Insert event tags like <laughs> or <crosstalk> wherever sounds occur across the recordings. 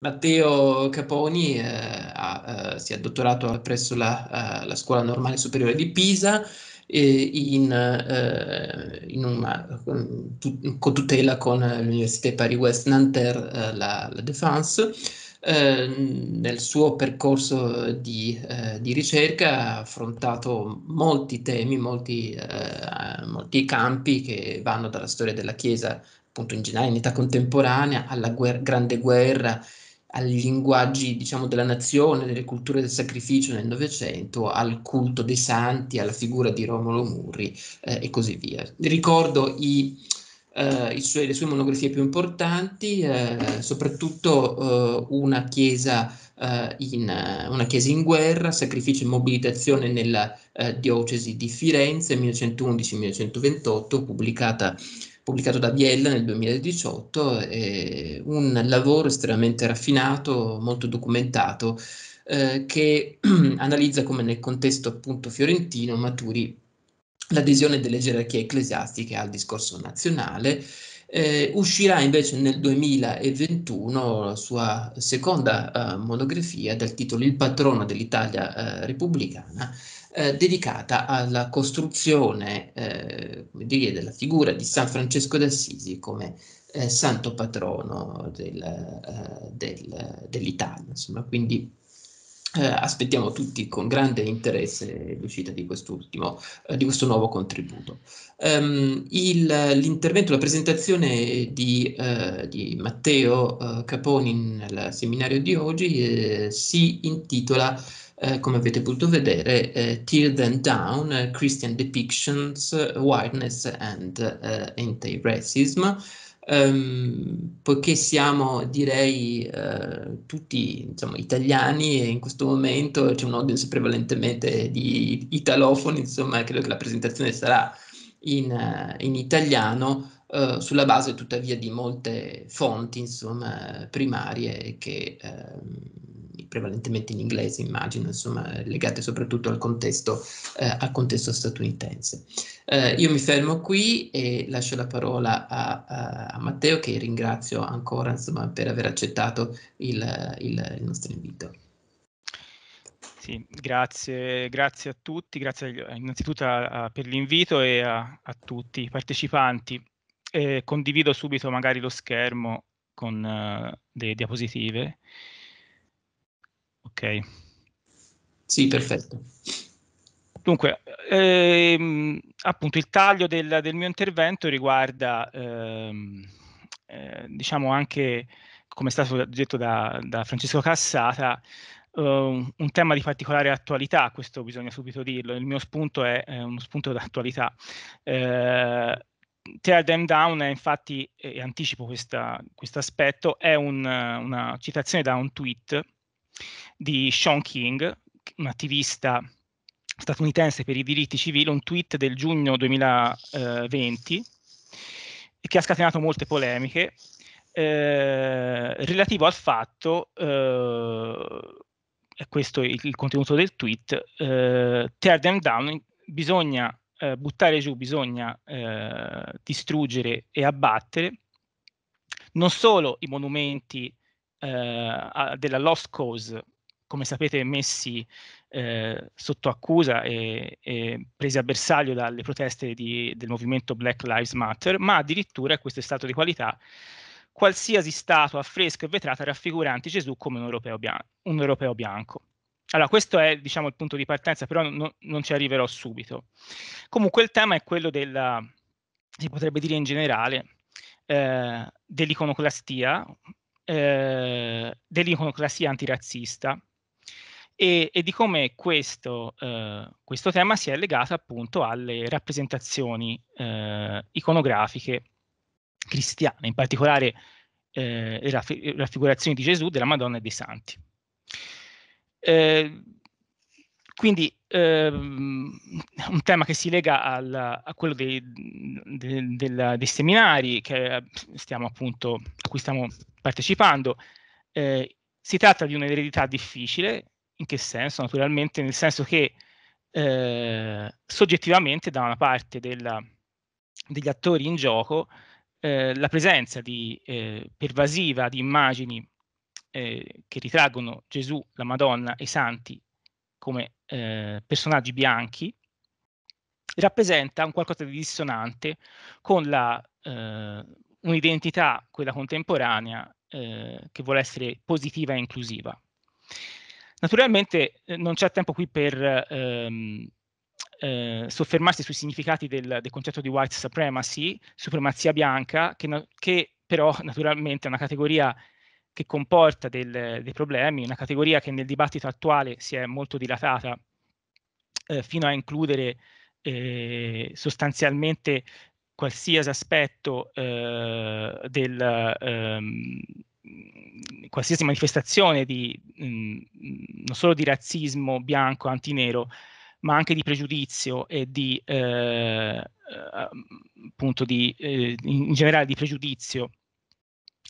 Matteo Caponi eh, ha, eh, si è dottorato presso la, eh, la, Scuola Normale Superiore di Pisa in, eh, in una, con tutela con l'Università paris West nanterre eh, la, la Défense. Eh, nel suo percorso di, eh, di, ricerca ha affrontato molti temi, molti, eh, molti, campi che vanno dalla storia della Chiesa appunto in generale in età contemporanea alla guerra, grande guerra ai linguaggi, diciamo, della nazione, delle culture del sacrificio nel Novecento, al culto dei santi, alla figura di Romolo Murri eh, e così via. Ricordo i, eh, sue, le sue monografie più importanti, eh, soprattutto eh, una chiesa, eh, in, una, chiesa, in, guerra, sacrificio e mobilitazione nella eh, diocesi di Firenze 1911-1928, pubblicata pubblicato da Biella nel 2018, è un lavoro estremamente raffinato, molto documentato, eh, che <clears throat> analizza come nel contesto appunto fiorentino maturi l'adesione delle gerarchie ecclesiastiche al discorso nazionale. Eh, uscirà invece nel 2021 la sua seconda eh, monografia dal titolo Il patrono dell'Italia eh, repubblicana, eh, dedicata alla costruzione eh, dire, della figura di San Francesco d'Assisi come eh, santo patrono del, eh, del, dell'Italia. Insomma, quindi eh, aspettiamo tutti con grande interesse l'uscita di, eh, di questo nuovo contributo. Um, l'intervento, la presentazione di, eh, di Matteo eh, Caponi nel seminario di oggi eh, si intitola, eh, come avete potuto vedere, eh, Tear and Down, Christian Depictions, Whiteness and Anti-Racism, Um, poiché siamo direi uh, tutti insomma, italiani e in questo momento c'è un audience prevalentemente di italofoni, insomma credo che la presentazione sarà in, uh, in italiano uh, sulla base tuttavia di molte fonti insomma, primarie che ehm, prevalentemente in inglese immagino, insomma legate soprattutto al contesto, eh, al contesto statunitense. Eh, io mi fermo qui e lascio la parola a, a, Matteo che ringrazio ancora insomma, per aver accettato il, il, il nostro invito. Sì, grazie, grazie, a tutti, grazie innanzitutto a, a, per l'invito e a, a, tutti i partecipanti. Eh, condivido subito magari lo schermo con uh, le diapositive ok? Sì, perfetto. Dunque, ehm, appunto il taglio del, del mio intervento riguarda, ehm, eh, diciamo anche, come è stato detto da, da Francesco Cassata, eh, un tema di particolare attualità, questo bisogna subito dirlo, il mio spunto è, è uno spunto d'attualità. Eh, Tear Them Down è infatti, e anticipo questo aspetto, è un, una citazione da un tweet di Sean King, un attivista statunitense per i diritti civili, un tweet del giugno 2020 eh, che ha scatenato molte polemiche eh, relativo al fatto, eh, questo è il, contenuto del tweet, eh, tear them down, bisogna eh, buttare giù, bisogna eh, distruggere e abbattere non solo i monumenti eh, della Lost Cause, come sapete messi eh, sotto accusa e, e, presi a bersaglio dalle proteste di, del movimento Black Lives Matter, ma addirittura, questo è stato di qualità, qualsiasi statua affresco e vetrata raffiguranti Gesù come un europeo, bian- un europeo bianco. Allora, questo è diciamo, il punto di partenza, però no, non ci arriverò subito. Comunque il tema è quello della, si potrebbe dire in generale, eh, dell'iconoclastia, eh, dell'iconoclasia antirazzista e, e, di come questo, eh, questo, tema si è legato appunto alle rappresentazioni eh, iconografiche cristiane, in particolare eh, le raffigurazioni di Gesù, della Madonna e dei Santi. Eh, quindi ehm, un tema che si lega al, a quello dei, de, del, dei seminari eh, appunto, a cui stiamo partecipando. Eh, si tratta di un'eredità difficile, in che senso? Naturalmente nel senso che eh, soggettivamente da una parte della, degli attori in gioco eh, la presenza di, eh, pervasiva di immagini eh, che ritraggono Gesù, la Madonna e i santi come eh, personaggi bianchi, rappresenta un qualcosa di dissonante con la, eh, un'identità, quella contemporanea, eh, che vuole essere positiva e inclusiva. Naturalmente eh, non c'è tempo qui per ehm, eh, soffermarsi sui significati del, del, concetto di white supremacy, supremazia bianca, che, che però <laughs> naturalmente è una categoria che comporta del, dei problemi, una categoria che nel dibattito attuale si è molto dilatata eh, fino a includere eh, sostanzialmente qualsiasi aspetto eh, del... Ehm, qualsiasi manifestazione di, mh, mm, non solo di razzismo bianco, antinero, ma anche di pregiudizio e di, eh, eh appunto di, eh, in generale di pregiudizio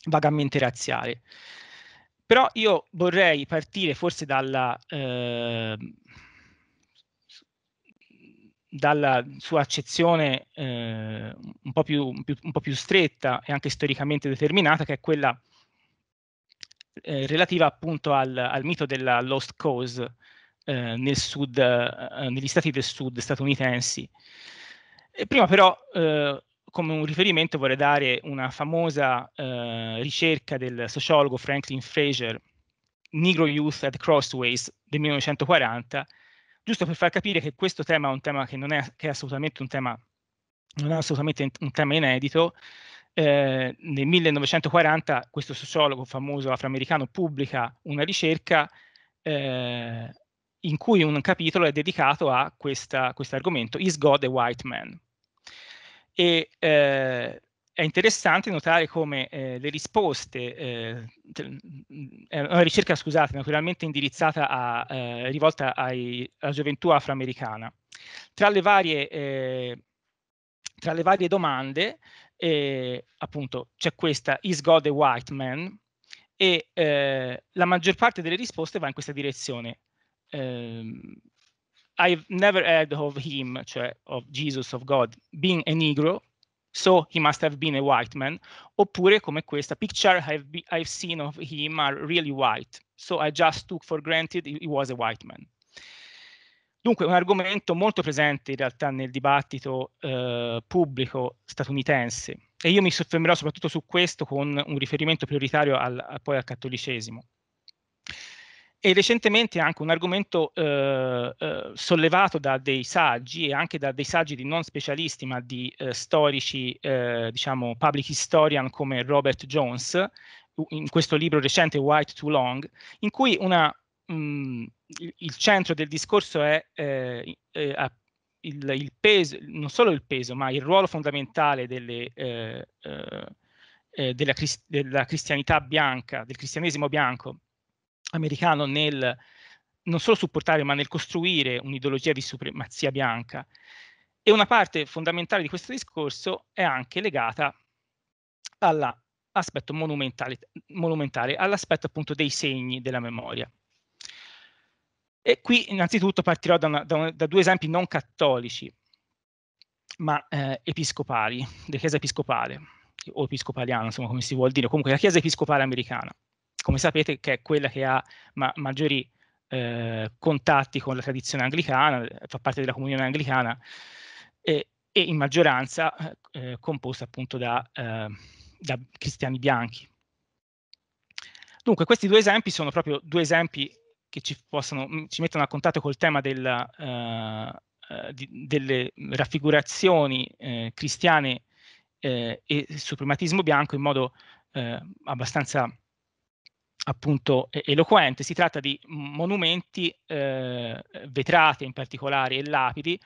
vagamente razziale. Però io vorrei partire forse dalla, eh, dalla sua accezione eh, un, po più, più, un, po più, stretta e anche storicamente determinata, che è quella eh, relativa appunto al, al, mito della Lost Cause ehm, nel sud, eh, eh, negli stati del sud statunitensi. E prima però eh, come un riferimento vorrei dare una famosa eh, ricerca del sociologo Franklin Fraser, Negro Youth at Crossways del 1940, giusto per far capire che questo tema è un tema che non è, che è assolutamente un tema, non è assolutamente un tema inedito. Eh, nel 1940 questo sociologo famoso afroamericano pubblica una ricerca eh, in cui un capitolo è dedicato a questo argomento, Is God a White Man? e eh, è interessante notare come eh, le risposte, eh, una ricerca scusate, naturalmente indirizzata a, eh, rivolta ai, alla gioventù afroamericana. Tra le varie, ehm, tra le varie domande, ehm, appunto, c'è questa Is God a White Man? E ehm, la maggior parte delle risposte va in questa direzione. I've never heard of him, cioè of Jesus, of God, being a Negro, so he must have been a white man, oppure come questa, picture I've, be, I've seen of him are really white, so I just took for granted he was a white man. Dunque, un argomento molto presente in realtà nel dibattito eh, pubblico statunitense e io mi soffermerò soprattutto su questo con un riferimento prioritario al, poi al cattolicesimo. E recentemente anche un argomento eh, eh, sollevato da dei saggi e anche da dei saggi di non specialisti ma di eh, storici, eh, diciamo public historian come Robert Jones, in questo libro recente White Too Long, in cui una, mh, mm, il centro del discorso è eh, eh, il, il, peso, non solo il peso ma il ruolo fondamentale delle... Della, della cristianità bianca, del cristianesimo bianco americano nel non solo supportare, ma nel costruire un'ideologia di supremazia bianca. E una parte fondamentale di questo discorso è anche legata all'aspetto monumentale, monumentale all'aspetto appunto dei segni della memoria. E qui innanzitutto partirò da, una, da, una, da due esempi non cattolici, ma eh, episcopali, della Chiesa episcopale, o episcopaliana, insomma come si vuol dire, comunque la Chiesa episcopale americana come sapete, che è quella che ha ma maggiori eh, contatti con la tradizione anglicana, fa parte della comunione anglicana eh, e in maggioranza eh, eh composta appunto da, eh, da, cristiani bianchi. Dunque, questi due esempi sono proprio due esempi che ci, possono, mm, ci mettono a contatto col tema della, eh, di, delle raffigurazioni cristiane e suprematismo bianco in modo abbastanza appunto eloquente, si tratta di monumenti, eh, vetrate in particolare e lapidi,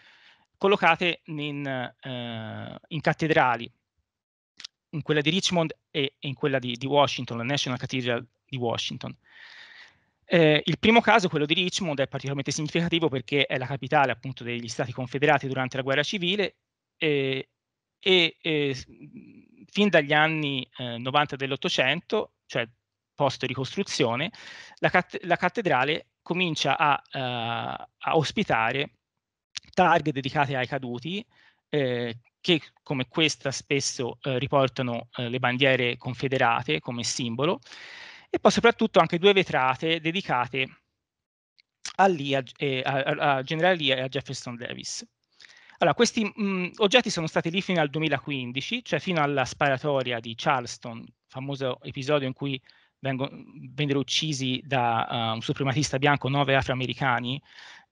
collocate in, eh, in, cattedrali, in quella di Richmond e in quella di, di Washington, la National Cathedral di Washington. Eh, il primo caso, quello di Richmond, è particolarmente significativo perché è la capitale appunto degli Stati Confederati durante la guerra civile eh, e, e eh, fin dagli anni 90 eh, dell'Ottocento, cioè post-ricostruzione, la, cat- la, cattedrale comincia a, uh, a, ospitare targhe dedicate ai caduti, eh, che come questa spesso eh, riportano eh, le bandiere confederate come simbolo, e poi soprattutto anche due vetrate dedicate a, Lee, eh, a, a, a Generale Lee e a Jefferson Davis. Allora, questi mh, mm, oggetti sono stati lì fino al 2015, cioè fino alla sparatoria di Charleston, famoso episodio in cui vengono, vennero uccisi da uh, un suprematista bianco nove afroamericani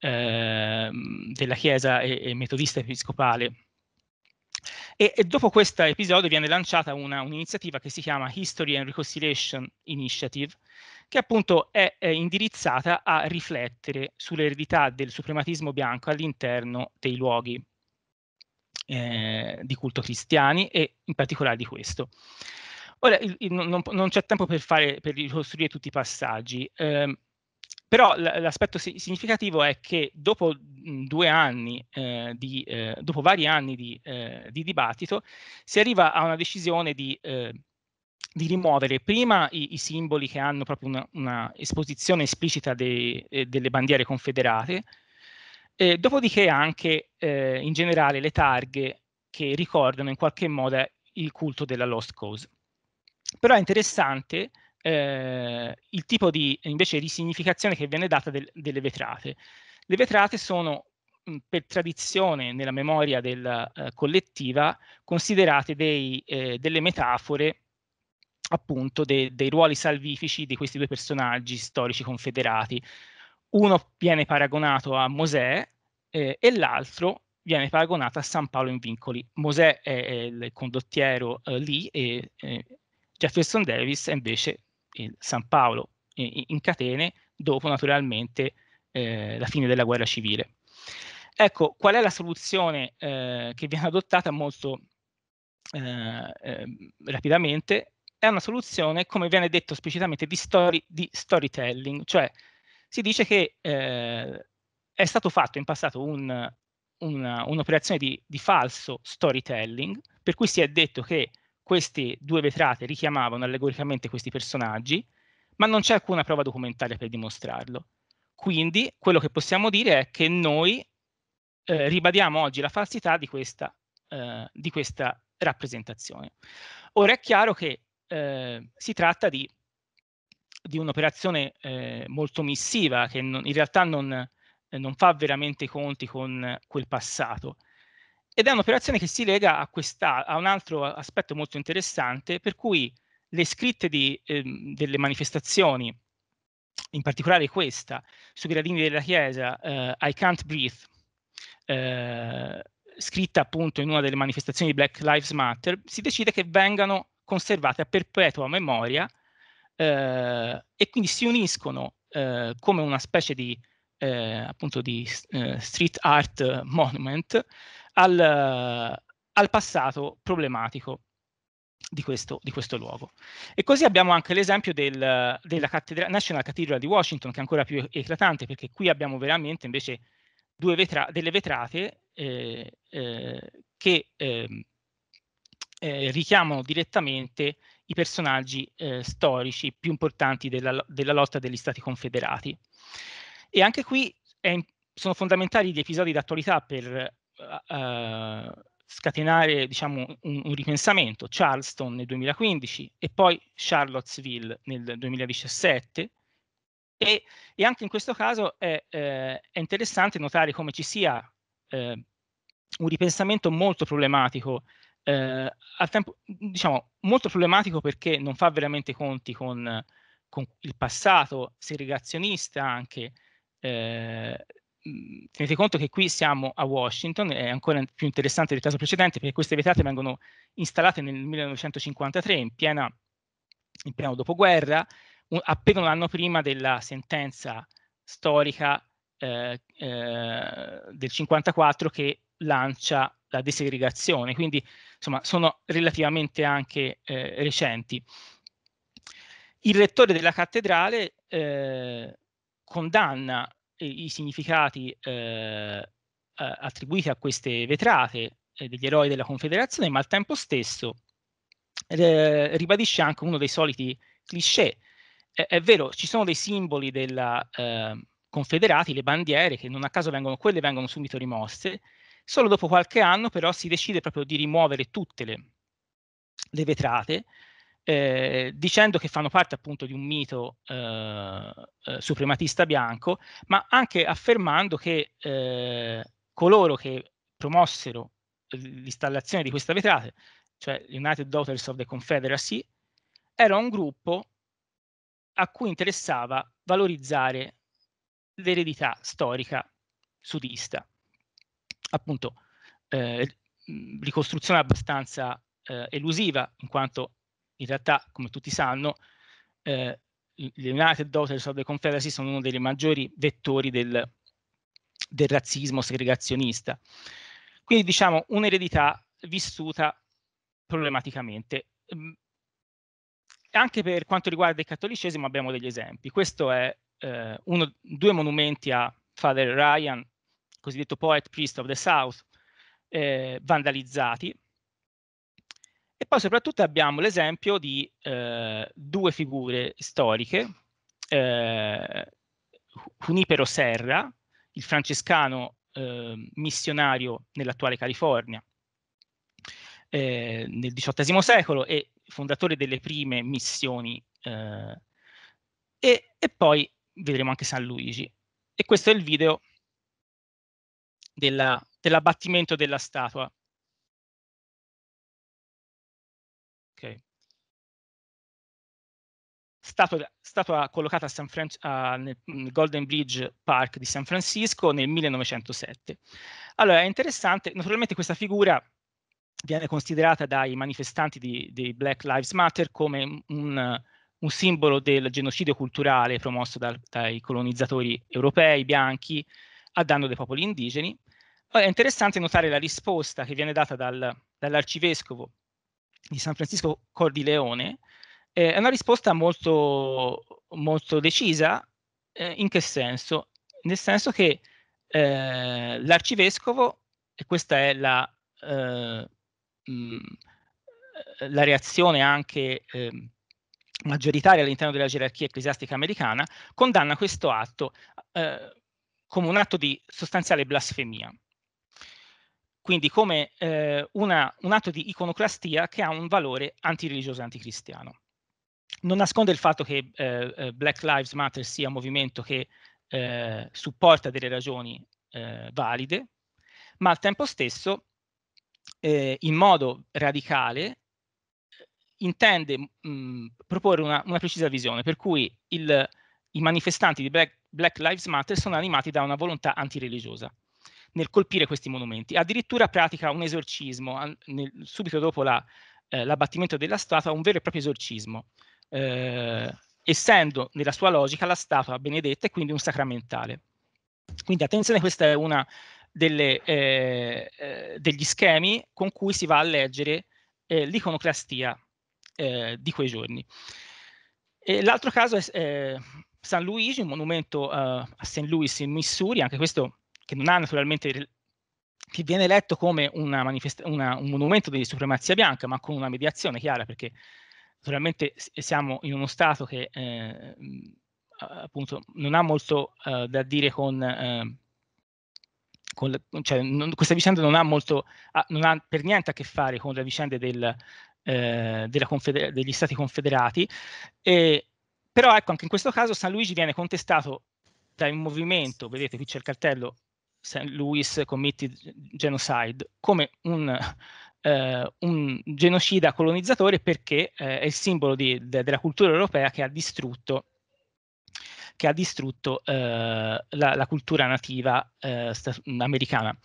eh, della Chiesa e, e metodista episcopale. E, e, dopo questo episodio viene lanciata una, un'iniziativa che si chiama History and Reconciliation Initiative, che appunto è, è indirizzata a riflettere sull'eredità del suprematismo bianco all'interno dei luoghi eh, di culto cristiani e in particolare di questo. Ora, il, il, non, non, c'è tempo per, fare, per, ricostruire tutti i passaggi, eh, però l'aspetto si- significativo è che dopo mhmm, due anni, eh, di, eh, dopo vari anni di, ehm, di, dibattito, si arriva a una decisione di, ehm, di rimuovere prima i, i, simboli che hanno proprio una, una esposizione esplicita de, delle bandiere confederate, dopodiché anche ehm, in generale le targhe che ricordano in qualche modo il culto della Lost Cause. Però è interessante eh, il tipo di, invece, di significazione che viene data del, delle vetrate. Le vetrate sono mhmm, per tradizione nella memoria del, eh, collettiva considerate dei, eh, delle metafore appunto de, dei ruoli salvifici di questi due personaggi storici confederati. Uno viene paragonato a Mosè eh, e l'altro viene paragonato a San Paolo in Vincoli. Mosè è, è il condottiero eh, lì e eh, Jefferson Davis è invece il San Paolo in, in catene dopo naturalmente eh, la fine della guerra civile. Ecco, qual è la soluzione eh, che viene adottata molto eh, eh rapidamente? È una soluzione, come viene detto esplicitamente, di, story, di storytelling, cioè si dice che eh, è stato fatto in passato un, una, un'operazione di, di, falso storytelling, per cui si è detto che queste due vetrate richiamavano allegoricamente questi personaggi, ma non c'è alcuna prova documentaria per dimostrarlo. Quindi quello che possiamo dire è che noi eh, ribadiamo oggi la falsità di questa, eh, di questa, rappresentazione. Ora è chiaro che eh, si tratta di, di un'operazione eh, molto missiva che non, in realtà non, non fa veramente conti con quel passato ed è un'operazione che si lega a, questa, a un altro aspetto molto interessante, per cui le scritte di, eh, delle manifestazioni, in particolare questa, sui gradini della chiesa, eh, I can't breathe, eh, scritta appunto in una delle manifestazioni di Black Lives Matter, si decide che vengano conservate a perpetua memoria eh, e quindi si uniscono eh, come una specie di, eh, appunto di street art monument al, al passato problematico di questo, di questo, luogo. E così abbiamo anche l'esempio del, della cattedra, National Cathedral di Washington, che è ancora più eclatante, perché qui abbiamo veramente invece due vetra, delle vetrate eh, eh, che ehm, eh, richiamano direttamente i personaggi eh, storici più importanti della, della, lotta degli Stati Confederati. E anche qui è, sono fondamentali gli episodi d'attualità per eh, scatenare diciamo, un, un, ripensamento, Charleston nel 2015 e poi Charlottesville nel 2017 e, e anche in questo caso è, eh, è, interessante notare come ci sia eh, un ripensamento molto problematico, eh, al tempo, diciamo, molto problematico perché non fa veramente conti con, con il passato segregazionista anche, eh, Mhmm, tenete conto che qui siamo a Washington, è ancora più interessante del caso precedente perché queste vetrate vengono installate nel 1953 in, piena, in pieno dopoguerra, un, appena un anno prima della sentenza storica eh, eh, del 54 che lancia la desegregazione, quindi insomma sono relativamente anche eh, recenti. Il rettore della cattedrale eh, condanna i significati eh, attribuiti a queste vetrate eh, degli eroi della Confederazione, ma al tempo stesso eh, ribadisce anche uno dei soliti cliché. è vero, ci sono dei simboli della ehm, Confederati, le bandiere, che non a caso vengono, quelle vengono subito rimosse, solo dopo qualche anno però si decide proprio di rimuovere tutte le, le vetrate eh, dicendo che fanno parte appunto di un mito eh, eh, suprematista bianco, ma anche affermando che eh, coloro che promossero l'installazione di questa vetrata, cioè United Daughters of the Confederacy, era un gruppo a cui interessava valorizzare l'eredità storica sudista. Appunto, eh, ricostruzione abbastanza elusiva, in quanto in realtà, come tutti sanno, eh, le United Daughters of the Confederacy sono uno dei maggiori vettori del, del razzismo segregazionista. Quindi diciamo un'eredità vissuta problematicamente. Ehm, anche per quanto riguarda il cattolicesimo abbiamo degli esempi. Questo è eh, uno, due monumenti a Father Ryan, cosiddetto poet priest of the South, eh, vandalizzati poi soprattutto abbiamo l'esempio di eh, due figure storiche, eh, Junipero Serra, il francescano eh, missionario nell'attuale California eh, nel XVIII secolo e fondatore delle prime missioni, eh, e, e poi vedremo anche San Luigi. E questo è il video della, dell'abbattimento della statua stato, statua collocata a, nel Golden Bridge Park di San Francisco nel 1907. Allora, è interessante, naturalmente questa figura viene considerata dai manifestanti di, di Black Lives Matter come un, un simbolo del genocidio culturale promosso da, dai colonizzatori europei, bianchi, a danno dei popoli indigeni. È interessante notare la risposta che viene data dal, dall'arcivescovo di San Francisco Cordileone, eh, è una risposta molto, molto decisa, eh, in che senso? Nel senso che eh, l'arcivescovo, e questa è la, mh, eh, mm, la reazione anche ehm, maggioritaria all'interno della gerarchia ecclesiastica americana, condanna questo atto eh, come un atto di sostanziale blasfemia quindi come eh, una, un atto di iconoclastia che ha un valore antireligioso e anticristiano non nasconde il fatto che eh, eh, Black Lives Matter sia un movimento che eh, supporta delle ragioni eh, valide, ma al tempo stesso, eh, in modo radicale, intende mh, mm, proporre una, una, precisa visione, per cui il, i manifestanti di Black, Black Lives Matter sono animati da una volontà antireligiosa nel colpire questi monumenti. Addirittura pratica un esorcismo, nel, subito dopo la, eh, l'abbattimento della statua, un vero e proprio esorcismo, eh, essendo nella sua logica la statua benedetta e quindi un sacramentale. Quindi attenzione, questo è uno delle, eh, eh, degli schemi con cui si va a leggere eh, l'iconoclastia eh, di quei giorni. l'altro caso è San Luigi, un monumento a St. Louis in Missouri, anche questo che non ha naturalmente che viene letto come una una, un monumento di supremazia bianca, ma con una mediazione chiara, perché naturalmente siamo in uno Stato che eh, mhmm, appunto non ha molto eh, da dire con, eh, con cioè, non, questa vicenda non ha molto, non ha per niente a che fare con le vicende del, eh, confeder- degli Stati confederati, e, però ecco anche in questo caso San Luigi viene contestato da un movimento, vedete qui c'è il cartello St. Louis Committed Genocide, come un, eh, un genocida colonizzatore perché eh, è il simbolo di, de, della cultura europea che ha distrutto, che ha distrutto eh, la, la, cultura nativa eh, americana.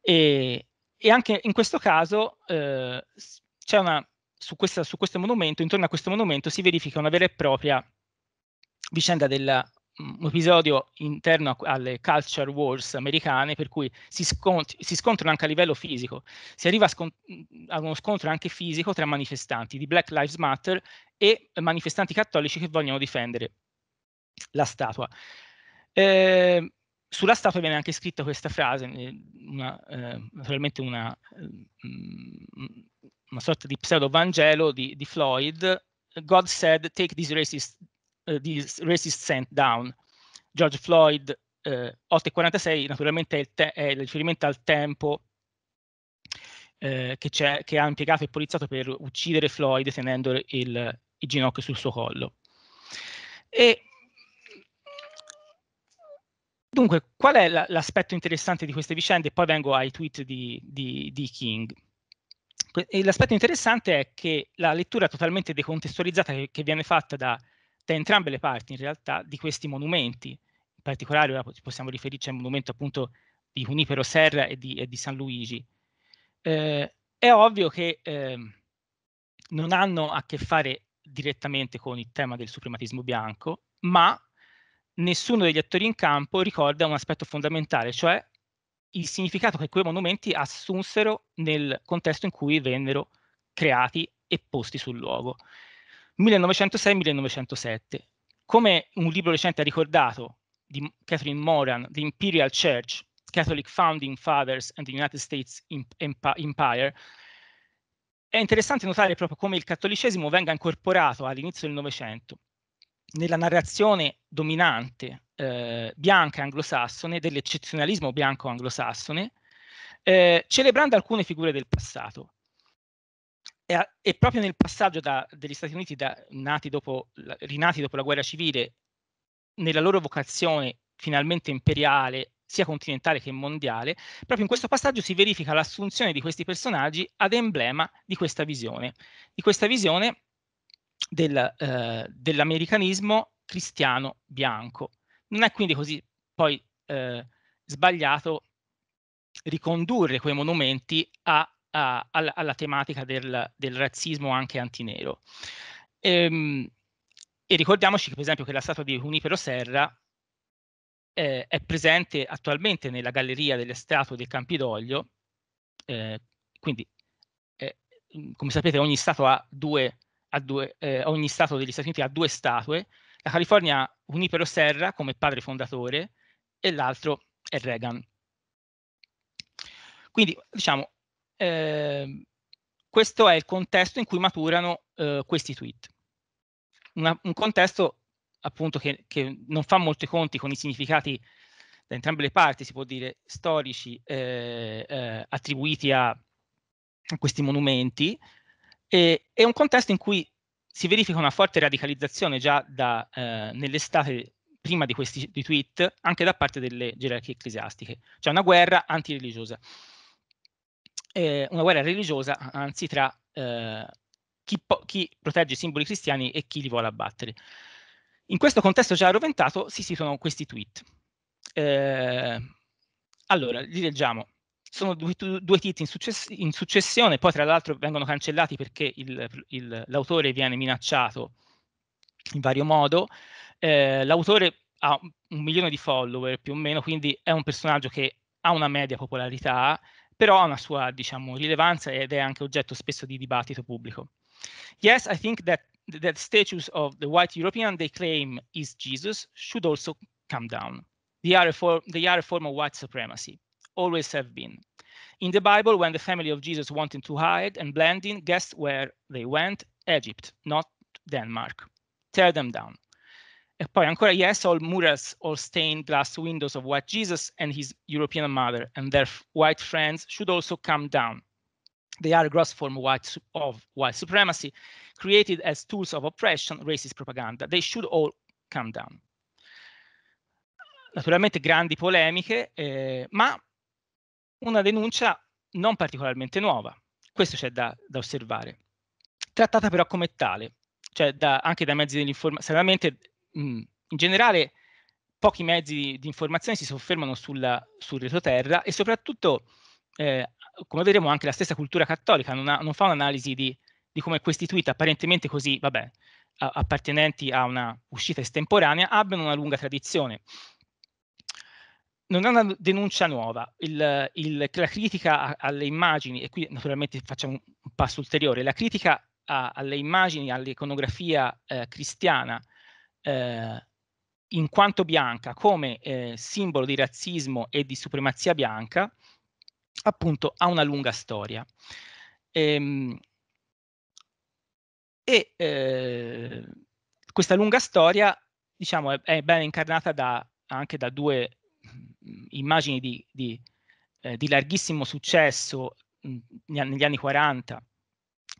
E, e, anche in questo caso eh, c'è una, su, questa, su questo monumento, intorno a questo monumento si verifica una vera e propria vicenda della un episodio interno alle culture wars americane per cui si, scont- si scontrano anche a livello fisico, si arriva a, scont- a, uno scontro anche fisico tra manifestanti di Black Lives Matter e manifestanti cattolici che vogliono difendere la statua. Eh, sulla statua viene anche scritta questa frase, eh, una, eh, naturalmente una, eh, mm, una, sorta di pseudo Vangelo di, di Floyd, God said, take this racist eh, di Racist Sent Down. George Floyd, eh, 8.46, naturalmente è il, te- è il riferimento al tempo eh, che, che, ha impiegato il poliziotto per uccidere Floyd tenendo il, il ginocchio sul suo collo. E dunque, qual è la, l'aspetto interessante di queste vicende? Poi vengo ai tweet di, di, di King. l'aspetto interessante è che la lettura totalmente decontestualizzata che, che viene fatta da, da entrambe le parti in realtà di questi monumenti, in particolare ora possiamo riferirci al monumento appunto di Junipero Serra e di, e di San Luigi. Eh, è ovvio che eh, non hanno a che fare direttamente con il tema del suprematismo bianco, ma nessuno degli attori in campo ricorda un aspetto fondamentale, cioè il significato che quei monumenti assunsero nel contesto in cui vennero creati e posti sul luogo. 1906-1907. Come un libro recente ha ricordato di Catherine Moran, The Imperial Church, Catholic Founding Fathers and the United States Empire, è interessante notare proprio come il cattolicesimo venga incorporato all'inizio del Novecento nella narrazione dominante eh, bianca anglosassone, dell'eccezionalismo bianco anglosassone, eh, celebrando alcune figure del passato è, e proprio nel passaggio da, degli Stati Uniti da, dopo, rinati dopo la guerra civile nella loro vocazione finalmente imperiale sia continentale che mondiale, proprio in questo passaggio si verifica l'assunzione di questi personaggi ad emblema di questa visione, di questa visione del, eh, dell'americanismo cristiano bianco. Non è quindi così poi eh, sbagliato ricondurre quei monumenti a a, alla, alla, tematica del, del, razzismo anche antinero. Ehm, e ricordiamoci che, per esempio, che la statua di Junipero Serra eh, è presente attualmente nella galleria delle statue del Campidoglio, eh, quindi eh, come sapete ogni stato, ha due, ha due, eh, ogni stato degli Stati Uniti ha due statue, la California ha Junipero Serra come padre fondatore e l'altro è Reagan. Quindi diciamo Ehm, questo è il contesto in cui maturano eh, questi tweet. Una, un contesto appunto che, che, non fa molti conti con i significati da entrambe le parti, si può dire, storici eh, eh attribuiti a questi monumenti, e, è un contesto in cui si verifica una forte radicalizzazione già da, eh, nell'estate prima di questi di tweet anche da parte delle gerarchie ecclesiastiche, cioè una guerra antireligiosa eh, una guerra religiosa, anzi tra eh, chi, po- chi, protegge i simboli cristiani e chi li vuole abbattere. In questo contesto già arroventato si situano questi tweet. Eh, allora, li leggiamo. Sono due, due tweet in, success- in, successione, poi tra l'altro vengono cancellati perché il, il, l'autore viene minacciato in vario modo. Eh, l'autore ha un milione di follower più o meno, quindi è un personaggio che ha una media popolarità però ha una sua diciamo, rilevanza ed è anche oggetto spesso di dibattito pubblico. Yes, I think that the status of the white European they claim is Jesus should also come down. They are a they are a form of white supremacy, always have been. In the Bible, when the family of Jesus wanted to hide and blend in, guess where they went? Egypt, not Denmark. Tear them down. E poi ancora, yes, all murals, all stained glass windows of white Jesus and his European mother and their white friends should also come down. They are a gross form white, of white supremacy, created as tools of oppression, racist propaganda. They should all come down. Naturalmente grandi polemiche, eh, ma una denuncia non particolarmente nuova. Questo c'è da, da osservare. Trattata però come tale, cioè da, anche dai mezzi dell'informazione, mh, in generale pochi mezzi di informazione si soffermano sulla, sul retroterra e soprattutto, eh, come vedremo, anche la stessa cultura cattolica non, ha, non fa un'analisi di, di, come questi tweet apparentemente così, vabbè, appartenenti a una uscita estemporanea, abbiano una lunga tradizione. Non è una denuncia nuova, il, il, la critica alle immagini, e qui naturalmente facciamo un passo ulteriore, la critica a, alle immagini, all'iconografia eh, cristiana, eh, in quanto bianca come eh, simbolo di razzismo e di supremazia bianca, appunto ha una lunga storia. Ehm, e eh, questa lunga storia, diciamo, è, è ben incarnata da, anche da due mm, immagini di, di, eh, di larghissimo successo mh, mm, negli anni 40.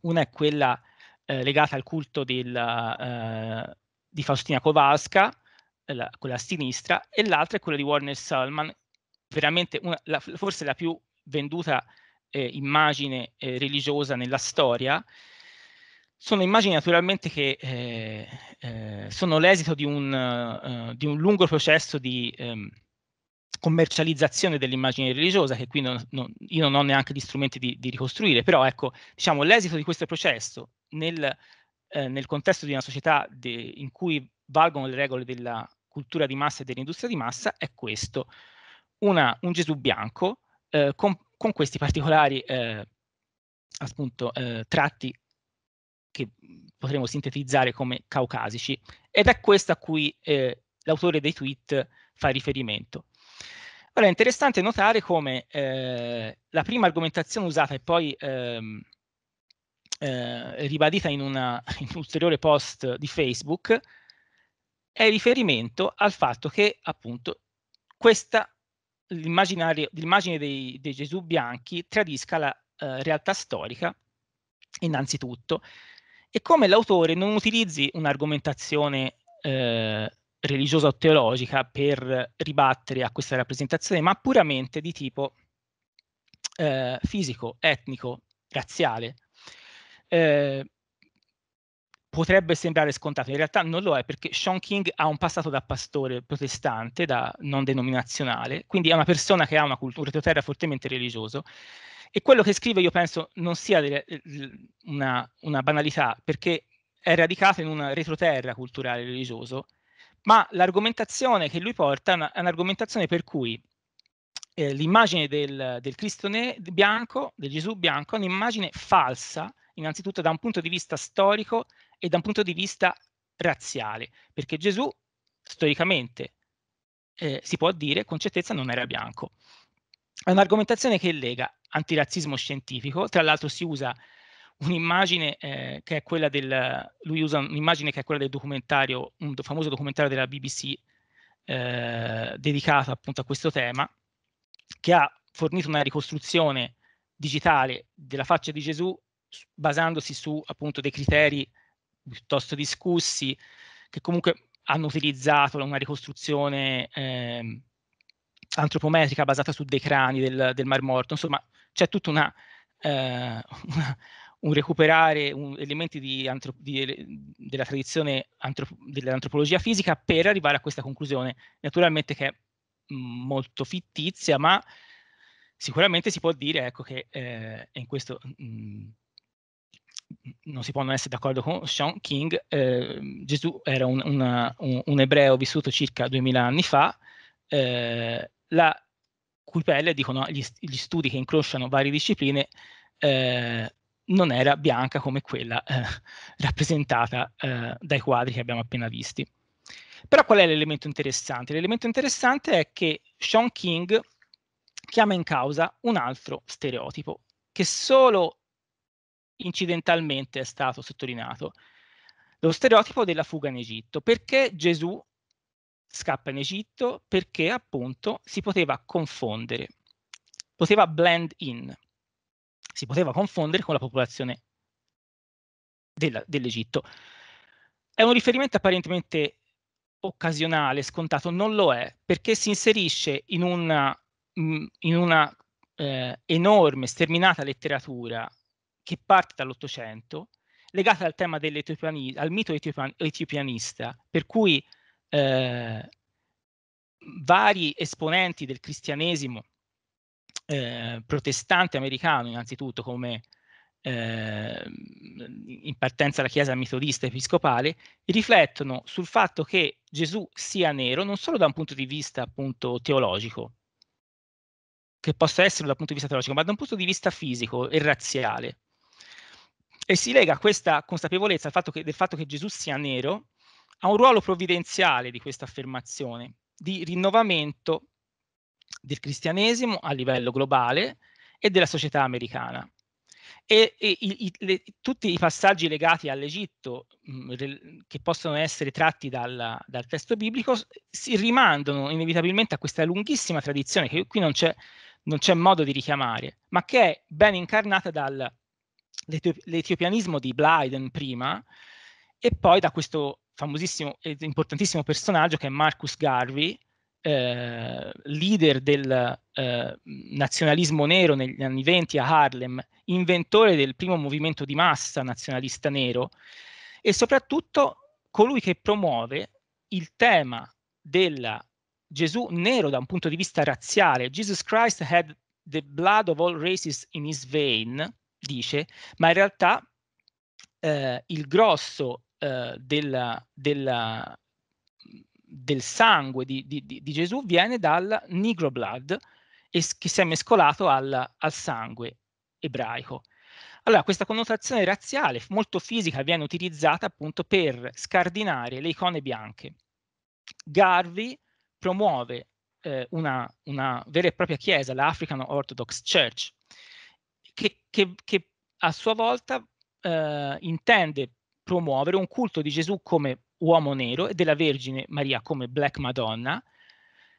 Una è quella eh, legata al culto del, eh, di Faustina Kowalska, la, quella a sinistra, e l'altra è quella di Warner Salman, veramente una, la, forse la più venduta eh, immagine eh, religiosa nella storia. Sono immagini naturalmente che eh, eh sono l'esito di un, eh, di un, lungo processo di ehm, commercializzazione dell'immagine religiosa, che qui non, non, io non ho neanche gli strumenti di, di ricostruire, però ecco, diciamo, l'esito di questo processo nel eh, nel contesto di una società de, in cui valgono le regole della cultura di massa e dell'industria di massa è questo, una, un Gesù bianco eh, con, con, questi particolari eh, appunto, eh, tratti che potremmo sintetizzare come caucasici ed è questo a cui eh, l'autore dei tweet fa riferimento. Ora è interessante notare come la prima argomentazione usata e poi ehm, eh, ribadita in, una, <laughs> in, un ulteriore post di Facebook, è riferimento al fatto che appunto questa, l'immagine dei, dei Gesù bianchi tradisca la eh, realtà storica innanzitutto e come l'autore non utilizzi un'argomentazione eh, religiosa o teologica per ribattere a questa rappresentazione, ma puramente di tipo eh, fisico, etnico, razziale. Ehm, potrebbe sembrare scontato, in realtà non lo è perché Sean King ha un passato da pastore protestante, da non denominazionale, quindi è una persona che ha una cultura terra fortemente religiosa. e quello che scrive io penso non sia una, una banalità perché è radicato in una retroterra culturale religioso, ma l'argomentazione che lui porta è un'argomentazione per cui eh, l'immagine del, del Cristo bianco, del Gesù bianco, è un'immagine falsa innanzitutto da un punto di vista storico e da un punto di vista razziale, perché Gesù storicamente eh, si può dire con certezza non era bianco. È un'argomentazione che lega antirazzismo scientifico, tra l'altro si usa un'immagine eh, che è quella del lui usa un'immagine che è quella del documentario, un famoso documentario della BBC eh, dedicato appunto a questo tema, che ha fornito una ricostruzione digitale della faccia di Gesù basandosi su appunto dei criteri piuttosto discussi che comunque hanno utilizzato una ricostruzione eh, antropometrica basata su dei crani del, del Mar Morto. Insomma, c'è tutto una, eh, una, un recuperare un, elementi di antro, di, della tradizione antro, dell'antropologia fisica per arrivare a questa conclusione, naturalmente che è mm, molto fittizia, ma sicuramente si può dire ecco, che eh, in questo... Mh, mm, non si può non essere d'accordo con Sean King, eh, Gesù era un, una, un, un, ebreo vissuto circa 2000 anni fa, eh, la cui pelle, dicono gli, gli, studi che incrociano varie discipline, eh, non era bianca come quella eh, <laughs> rappresentata eh, dai quadri che abbiamo appena visti. Però qual è l'elemento interessante? L'elemento interessante è che Sean King chiama in causa un altro stereotipo, che solo incidentalmente è stato sottolineato, lo stereotipo della fuga in Egitto. Perché Gesù scappa in Egitto? Perché appunto si poteva confondere, poteva blend in, si poteva confondere con la popolazione dell'Egitto. è un riferimento apparentemente occasionale, scontato, non lo è, perché si inserisce in una, mm, in una eh, enorme, sterminata letteratura che parte dall'Ottocento, legata al tema al mito etiopianista, per cui eh, vari esponenti del cristianesimo eh, protestante americano, innanzitutto come eh, in partenza la Chiesa metodista episcopale, riflettono sul fatto che Gesù sia nero non solo da un punto di vista appunto teologico, che possa essere dal punto di vista teologico, ma da un punto di vista fisico e razziale. E si lega questa consapevolezza fatto che, del fatto che Gesù sia nero a un ruolo provvidenziale di questa affermazione, di rinnovamento del cristianesimo a livello globale e della società americana. E, e i, le, tutti i passaggi legati all'Egitto mh, mm, che possono essere tratti dal, dal, testo biblico si rimandano inevitabilmente a questa lunghissima tradizione che qui non c'è, non c'è modo di richiamare, ma che è ben incarnata dal, l'etiopianismo di Blyden prima e poi da questo famosissimo ed importantissimo personaggio che è Marcus Garvey, eh, leader del eh, nazionalismo nero negli anni 20 a Harlem, inventore del primo movimento di massa nazionalista nero e soprattutto colui che promuove il tema del Gesù nero da un punto di vista razziale. Jesus Christ had the blood of all races in his vein, dice, ma in realtà eh, il grosso eh, della, della, del sangue di, di, di, Gesù viene dal negro blood che si è mescolato al, al sangue ebraico. Allora, questa connotazione razziale molto fisica viene utilizzata appunto per scardinare le icone bianche. Garvey promuove eh, una, una vera e propria chiesa, l'African Orthodox Church, che, che, che a sua volta eh, intende promuovere un culto di Gesù come uomo nero e della Vergine Maria come Black Madonna.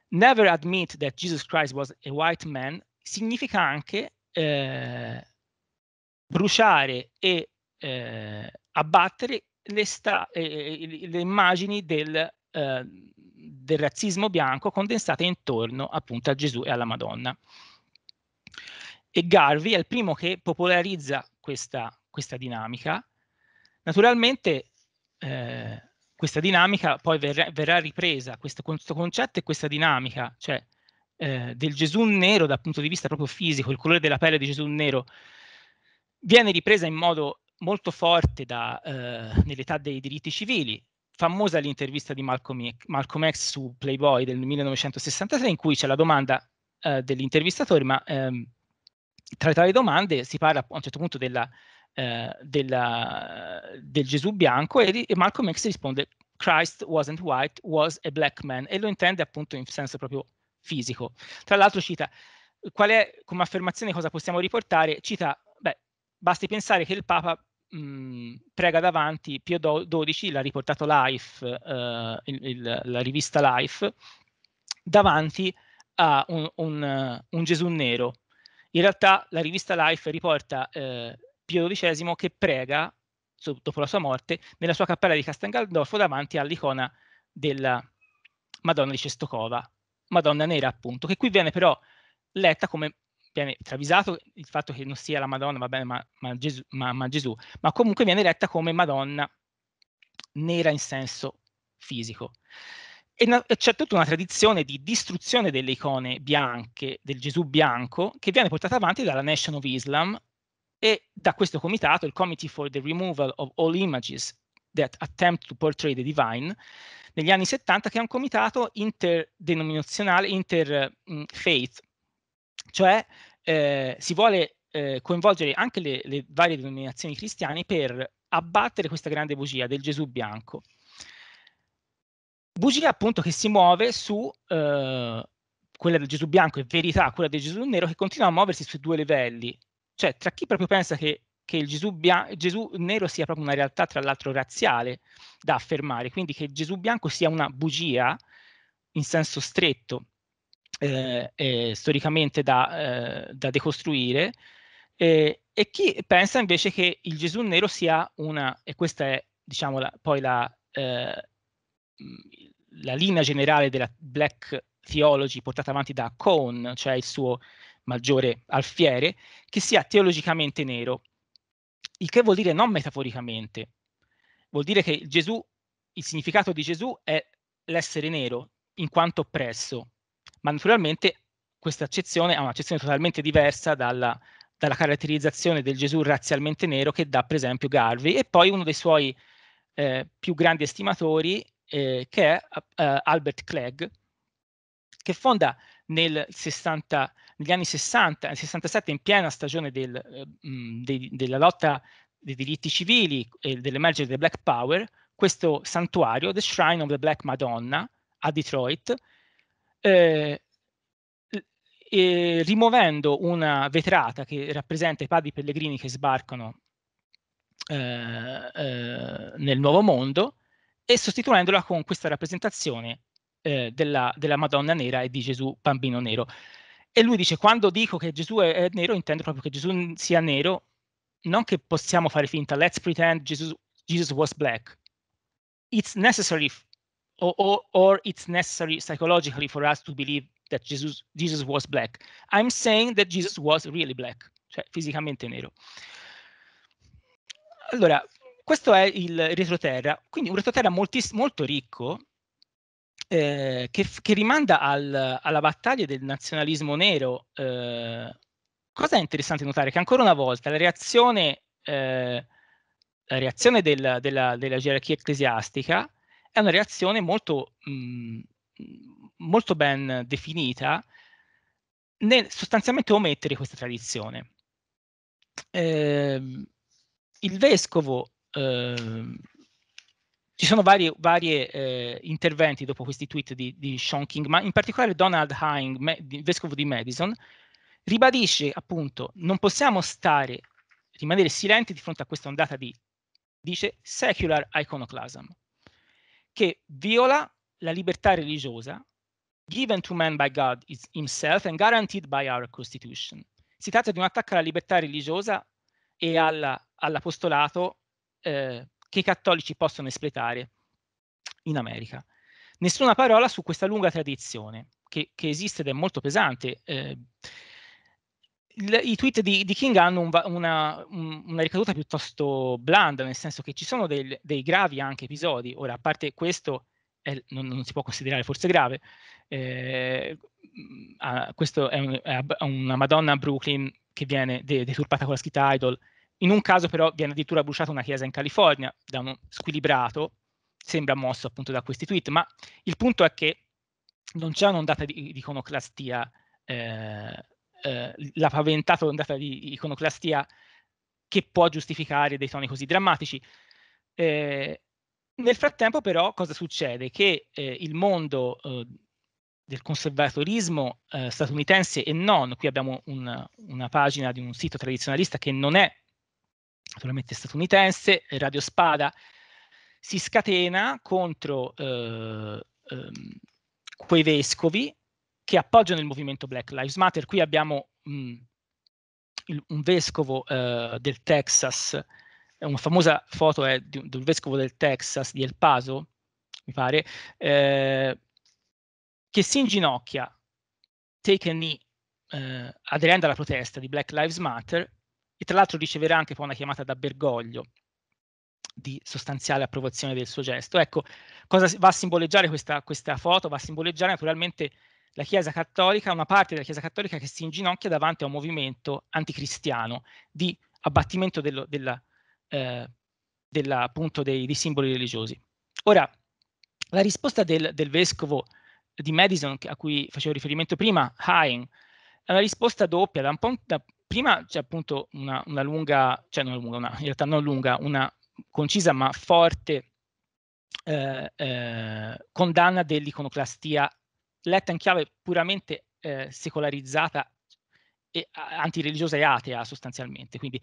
Never admit that Jesus Christ was a white man significa anche eh, bruciare e eh, abbattere le, sta- eh, le immagini del, eh, del, razzismo bianco condensate intorno appunto a Gesù e alla Madonna e Garvey è il primo che popolarizza questa, questa dinamica. Naturalmente eh, questa dinamica poi verrà, verrà ripresa, questo, questo, concetto e questa dinamica, cioè eh, del Gesù nero dal punto di vista proprio fisico, il colore della pelle di Gesù nero, viene ripresa in modo molto forte da, eh, nell'età dei diritti civili. Famosa l'intervista di Malcolm, Malcolm, X su Playboy del 1963 in cui c'è la domanda eh, dell'intervistatore, ma ehm, tra le tali domande si parla a un certo punto della, eh, della, del Gesù bianco e, e Malcolm X risponde Christ wasn't white, was a black man e lo intende appunto in senso proprio fisico. Tra l'altro cita qual è come affermazione cosa possiamo riportare? Cita, beh, basti pensare che il Papa mh, mm, prega davanti Pio XII, l'ha riportato Life, eh, il, il, la rivista Life, davanti a un, un, un Gesù nero in realtà la rivista Life riporta eh, Pio XII che prega, so, dopo la sua morte, nella sua cappella di Castangaldorfo davanti all'icona della Madonna di Cestocova, Madonna Nera appunto, che qui viene però letta come viene travisato il fatto che non sia la Madonna, va bene, ma, ma, Gesù, ma, ma, Gesù, ma comunque viene letta come Madonna nera in senso fisico. E una, c'è tutta una tradizione di distruzione delle icone bianche, del Gesù bianco, che viene portata avanti dalla Nation of Islam e da questo comitato, il Committee for the Removal of All Images that Attempt to Portray the Divine, negli anni 70, che è un comitato interdenominazionale, interfaith, mm, cioè eh, si vuole eh, coinvolgere anche le, le varie denominazioni cristiane per abbattere questa grande bugia del Gesù bianco bugia appunto che si muove su eh, quella del Gesù bianco e verità, quella del Gesù nero, che continua a muoversi su due livelli. Cioè, tra chi proprio pensa che, che il Gesù, bian- Gesù nero sia proprio una realtà, tra l'altro, razziale da affermare, quindi che il Gesù bianco sia una bugia in senso stretto, eh, eh, storicamente da, eh, da decostruire, e chi pensa invece che il Gesù nero sia una, e questa è diciamo la, poi la, eh, la linea generale della black theology portata avanti da Cohn, cioè il suo maggiore alfiere, che sia teologicamente nero, il che vuol dire non metaforicamente, vuol dire che Gesù, il significato di Gesù è l'essere nero in quanto oppresso, ma naturalmente questa accezione ha un'accezione totalmente diversa dalla, dalla caratterizzazione del Gesù razzialmente nero che dà per esempio Garvey e poi uno dei suoi eh, più grandi estimatori eh, che è eh, Albert Clegg, che fonda nel 60, negli anni 60, 67 in piena stagione del, eh, mh, de, della lotta dei diritti civili e dell'emergere del Black Power, questo santuario, The Shrine of the Black Madonna, a Detroit, eh, eh, rimuovendo una vetrata che rappresenta i padri pellegrini che sbarcano eh, eh nel Nuovo Mondo e sostituendola con questa rappresentazione eh, della, della, Madonna nera e di Gesù bambino nero. E lui dice, quando dico che Gesù è, è nero, intendo proprio che Gesù sia nero, non che possiamo fare finta, let's pretend Jesus, Jesus was black. It's necessary, or, or, or, it's necessary psychologically for us to believe that Jesus, Jesus was black. I'm saying that Jesus was really black, cioè fisicamente nero. Allora, questo è il retroterra, quindi un retroterra molto ricco eh, che, che, rimanda al, alla battaglia del nazionalismo nero. Eh, cosa è interessante notare? Che ancora una volta la reazione, eh, la reazione del, della, della, gerarchia ecclesiastica è una reazione molto, mh, mm, molto ben definita nel sostanzialmente omettere questa tradizione. Ehm, il vescovo Ehm, ci sono vari eh, interventi dopo questi tweet di, di, Sean King, ma in particolare Donald Hine, me, vescovo di Madison, ribadisce appunto non possiamo stare, rimanere silenti di fronte a questa ondata di, dice, secular iconoclasm, che viola la libertà religiosa given to man by God himself and guaranteed by our Constitution. Si tratta di un attacco alla libertà religiosa e alla, all'apostolato eh, che i cattolici possono espletare in America. Nessuna parola su questa lunga tradizione che, che esiste ed è molto pesante. Eh, I tweet di, di King hanno un, una, una, ricaduta piuttosto blanda, nel senso che ci sono del, dei gravi anche episodi. Ora, a parte questo, è, non, non, si può considerare forse grave. Eh, mm, ah, questo è, un, è, una Madonna a Brooklyn che viene deturpata con la scritta Idol in un caso però viene addirittura bruciata una chiesa in California da uno squilibrato, sembra mosso appunto da questi tweet, ma il punto è che non c'è un'ondata di, di iconoclastia, eh, eh, la paventata ondata di iconoclastia che può giustificare dei toni così drammatici. Eh, nel frattempo però cosa succede? Che eh, il mondo eh, del conservatorismo eh, statunitense e non, qui abbiamo un, una pagina di un sito tradizionalista che non è naturalmente statunitense, Radio Spada si scatena contro eh, eh, quei vescovi che appoggiano il movimento Black Lives Matter. Qui abbiamo mh, mm, il, un vescovo eh, del Texas, eh, una famosa foto è di, del vescovo del Texas, di El Paso, mi pare, eh, che si inginocchia, take a knee, eh, aderendo alla protesta di Black Lives Matter e tra l'altro riceverà anche poi una chiamata da Bergoglio di sostanziale approvazione del suo gesto. Ecco, cosa va a simboleggiare questa, questa foto? Va a simboleggiare naturalmente la Chiesa Cattolica, una parte della Chiesa Cattolica che si inginocchia davanti a un movimento anticristiano di abbattimento dello, della, eh, della, appunto dei, dei, simboli religiosi. Ora, la risposta del, del vescovo di Madison, a cui facevo riferimento prima, Hain, è una risposta doppia, da un, po', da, prima c'è appunto una, una lunga, cioè non lunga, una, in realtà non lunga, una concisa ma forte eh, eh, condanna dell'iconoclastia letta in chiave puramente eh, secolarizzata e antireligiosa e atea sostanzialmente. Quindi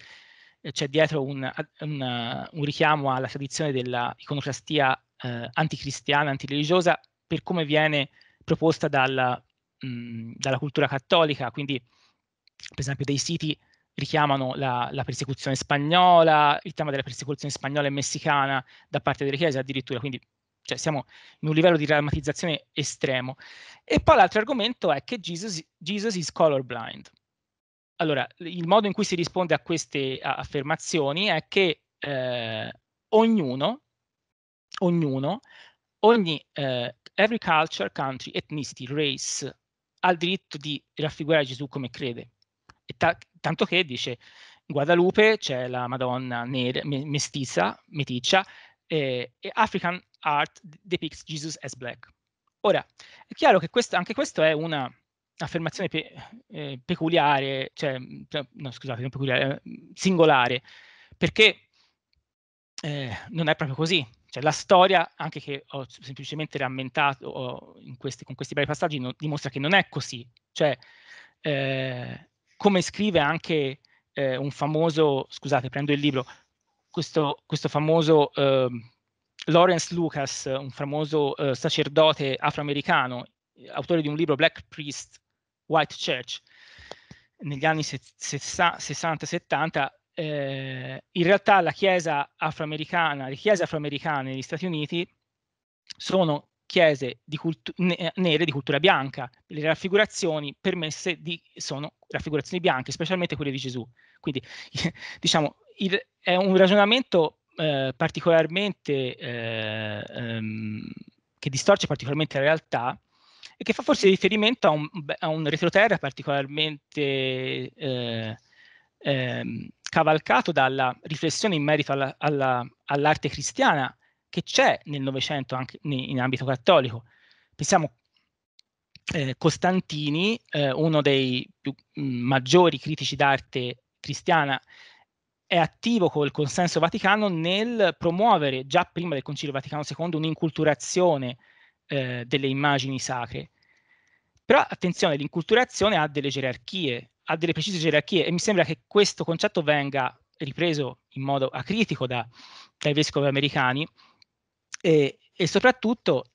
eh, c'è dietro un, un, un, richiamo alla tradizione dell'iconoclastia eh, anticristiana, antireligiosa, per come viene proposta dalla, mh, mm, dalla cultura cattolica, quindi per esempio dei siti richiamano la, la, persecuzione spagnola, il tema della persecuzione spagnola e messicana da parte delle chiese addirittura, quindi cioè, siamo in un livello di drammatizzazione estremo. E poi l'altro argomento è che Jesus, Jesus is colorblind. Allora, il modo in cui si risponde a queste affermazioni è che eh, ognuno, ognuno, ogni, eh, every culture, country, ethnicity, race, ha il diritto di raffigurare Gesù come crede ta- tanto che dice Guadalupe c'è la Madonna nera, me- meticcia, eh, e African Art depicts Jesus as black. Ora, è chiaro che questo, anche questa è una affermazione pe- eh, peculiare, cioè, cioè no, scusate, non peculiare, eh, singolare, perché eh, non è proprio così. Cioè, la storia, anche che ho semplicemente rammentato questi, con questi bei passaggi, no, dimostra che non è così. Cioè, eh, come scrive anche eh, un famoso, scusate, prendo il libro, questo, questo famoso eh, Lawrence Lucas, un famoso eh, sacerdote afroamericano, autore di un libro Black Priest, White Church, negli anni 60-70, eh, in realtà la chiesa afroamericana, le chiese afroamericane negli Stati Uniti sono chiese di cultu- eh, nere di cultura bianca. Le raffigurazioni permesse di, sono raffigurazioni bianche, specialmente quelle di Gesù. Quindi, <laughs> diciamo, il, è un ragionamento eh, particolarmente eh, ehm, che distorce particolarmente la realtà e che fa forse riferimento a un, a un retroterra particolarmente eh, ehm, cavalcato dalla riflessione in merito alla, alla, all'arte cristiana che c'è nel Novecento anche in ambito cattolico. Pensiamo eh, Costantini, eh, uno dei più, mm, maggiori critici d'arte cristiana, è attivo col consenso vaticano nel promuovere, già prima del Concilio Vaticano II, un'inculturazione eh, delle immagini sacre. Però attenzione, l'inculturazione ha delle gerarchie, ha delle precise gerarchie e mi sembra che questo concetto venga ripreso in modo acritico da, dai vescovi americani, e, e soprattutto,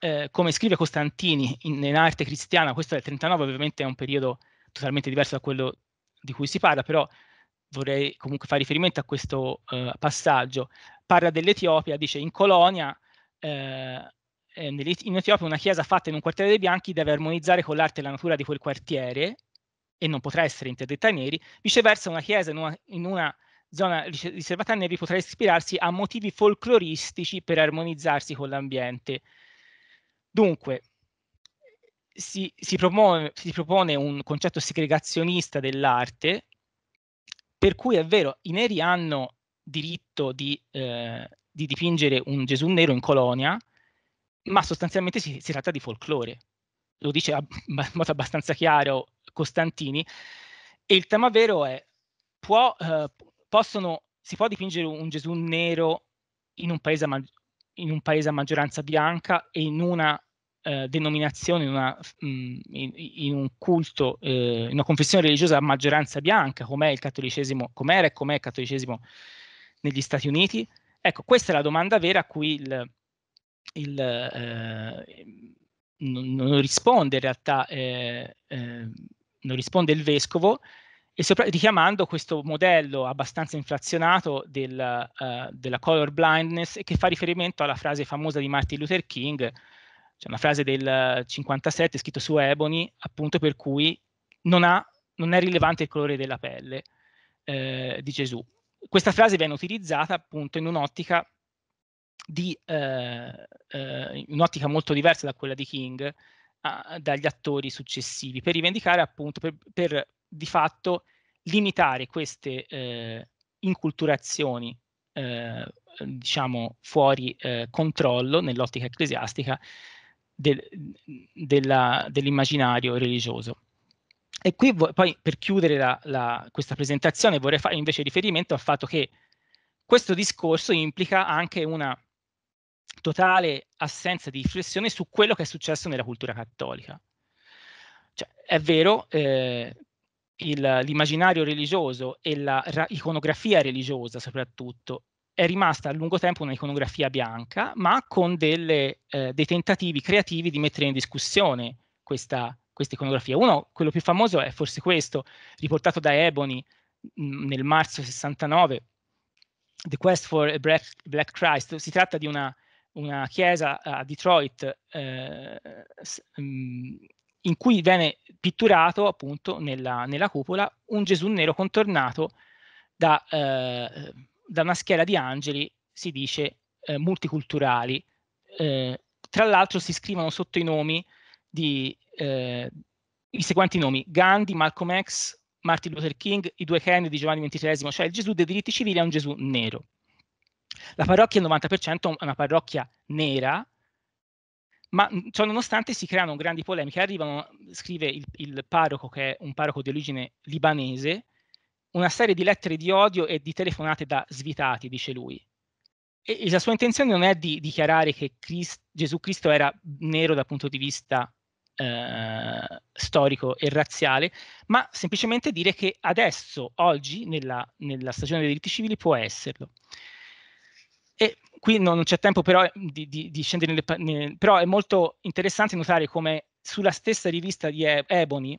eh, come scrive Costantini in, in, Arte Cristiana, questo del 39, ovviamente è un periodo totalmente diverso da quello di cui si parla, però vorrei comunque fare riferimento a questo eh, passaggio. Parla dell'Etiopia, dice in colonia, eh, eh in Etiopia una chiesa fatta in un quartiere dei bianchi deve armonizzare con l'arte e la natura di quel quartiere e non potrà essere interdetta ai neri, viceversa una chiesa in una, in una zona riservata a neri potrà ispirarsi a motivi folcloristici per armonizzarsi con l'ambiente. Dunque, si, si, propone, si propone un concetto segregazionista dell'arte, per cui è vero, i neri hanno diritto di, eh, di dipingere un Gesù nero in colonia, ma sostanzialmente si, si tratta di folklore. Lo dice <laughs> in modo abbastanza chiaro Costantini. E il tema vero è, può, eh, possono, si può dipingere un Gesù nero in un paese, ma- in un paese a maggioranza bianca e in una eh, denominazione, in, una, mh, mm, in, in, un culto, eh, in una confessione religiosa a maggioranza bianca, com'è il cattolicesimo, com'era e com'è il cattolicesimo negli Stati Uniti? Ecco, questa è la domanda vera a cui il, il, eh, non, non, risponde in realtà, eh, eh, non risponde il vescovo, e sopra- richiamando questo modello abbastanza inflazionato del, uh, della color blindness che fa riferimento alla frase famosa di Martin Luther King, cioè una frase del 57 scritta su Ebony, appunto per cui non, ha, non è rilevante il colore della pelle eh, di Gesù. Questa frase viene utilizzata appunto in un'ottica, di, eh, eh, un'ottica molto diversa da quella di King, dagli attori successivi per rivendicare appunto per, per, di fatto limitare queste eh, inculturazioni eh, diciamo fuori eh, controllo nell'ottica ecclesiastica del, dell'immaginario religioso. E qui poi per chiudere la, la, questa presentazione vorrei fare invece riferimento al fatto che questo discorso implica anche una totale assenza di riflessione su quello che è successo nella cultura cattolica. Cioè, è vero, eh, il, l'immaginario religioso e l'iconografia ra- religiosa soprattutto è rimasta a lungo tempo una iconografia bianca, ma con delle, eh, dei tentativi creativi di mettere in discussione questa, questa, iconografia. Uno, quello più famoso è forse questo, riportato da Ebony mh, mm, nel marzo 69, The Quest for a Black, Black Christ. Si tratta di una, una chiesa eh, a Detroit eh, mh, mm, in cui viene pitturato appunto nella, nella cupola un Gesù nero contornato da, eh, da, una schiera di angeli, si dice eh, multiculturali. Eh, tra l'altro si scrivono sotto i nomi di eh, i seguenti nomi: Gandhi, Malcolm X, Martin Luther King, i due Kennedy, Giovanni XXIII, cioè il Gesù dei diritti civili è un Gesù nero. La parrocchia al 90% è una parrocchia nera ma mhmm, ciò nonostante si creano grandi polemiche, arrivano, scrive il, il parroco che è un parroco di origine libanese, una serie di lettere di odio e di telefonate da svitati, dice lui. E la sua intenzione non è di dichiarare che Christ, Gesù Cristo era nero dal punto di vista eh, storico e razziale, ma semplicemente dire che adesso, oggi, nella, nella stagione dei diritti civili, può esserlo qui non, non c'è tempo però eh, di, di, di scendere nelle, nelle, però è molto interessante notare come sulla stessa rivista di Ebony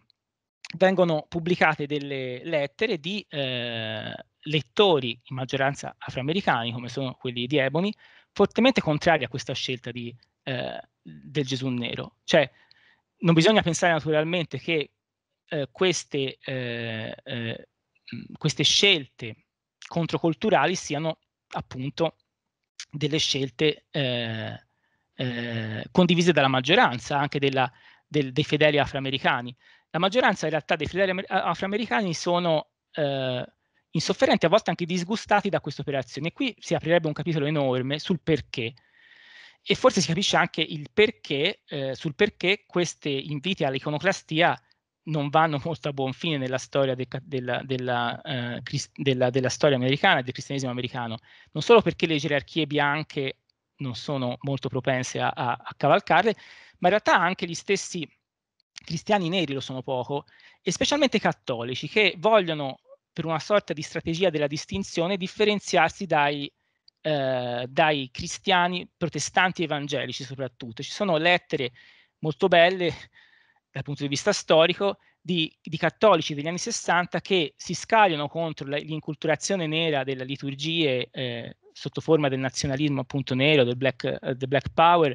vengono pubblicate delle lettere di eh, lettori in maggioranza afroamericani, come sono quelli di Ebony, fortemente contrari a questa scelta di, eh, del Gesù nero. Cioè, non bisogna pensare naturalmente che eh, queste, eh, eh, queste scelte controculturali siano appunto delle scelte eh, eh, condivise dalla maggioranza, anche della, del, dei fedeli afroamericani. La maggioranza in realtà dei fedeli afroamericani sono eh, insofferenti, a volte anche disgustati da questa operazione. E qui si aprirebbe un capitolo enorme sul perché. E forse si capisce anche il perché, eh, sul perché questi inviti all'iconoclastia non vanno molto a buon fine nella storia, de, della, della, eh, della, della storia americana e del cristianesimo americano, non solo perché le gerarchie bianche non sono molto propense a, a, a, cavalcarle, ma in realtà anche gli stessi cristiani neri lo sono poco, e specialmente cattolici, che vogliono, per una sorta di strategia della distinzione, differenziarsi dai, eh, dai cristiani protestanti evangelici soprattutto. Ci sono lettere molto belle dal punto di vista storico di, di, cattolici degli anni 60 che si scagliano contro la, l'inculturazione nera delle liturgie eh, sotto forma del nazionalismo appunto nero, del black, uh, black power,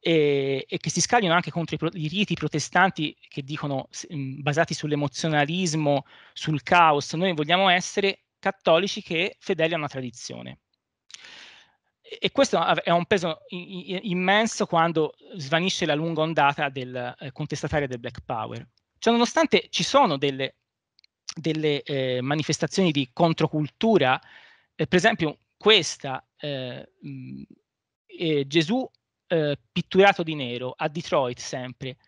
e, e, che si scagliano anche contro i, pro, i riti protestanti che dicono mh, mm, basati sull'emozionalismo, sul caos, noi vogliamo essere cattolici che fedeli a una tradizione e questo è un peso immenso quando svanisce la lunga ondata del eh, contestatario del Black Power. Cioè, nonostante ci sono delle, delle eh, manifestazioni di controcultura, eh, per esempio questa, eh, eh Gesù eh, pitturato di nero a Detroit sempre,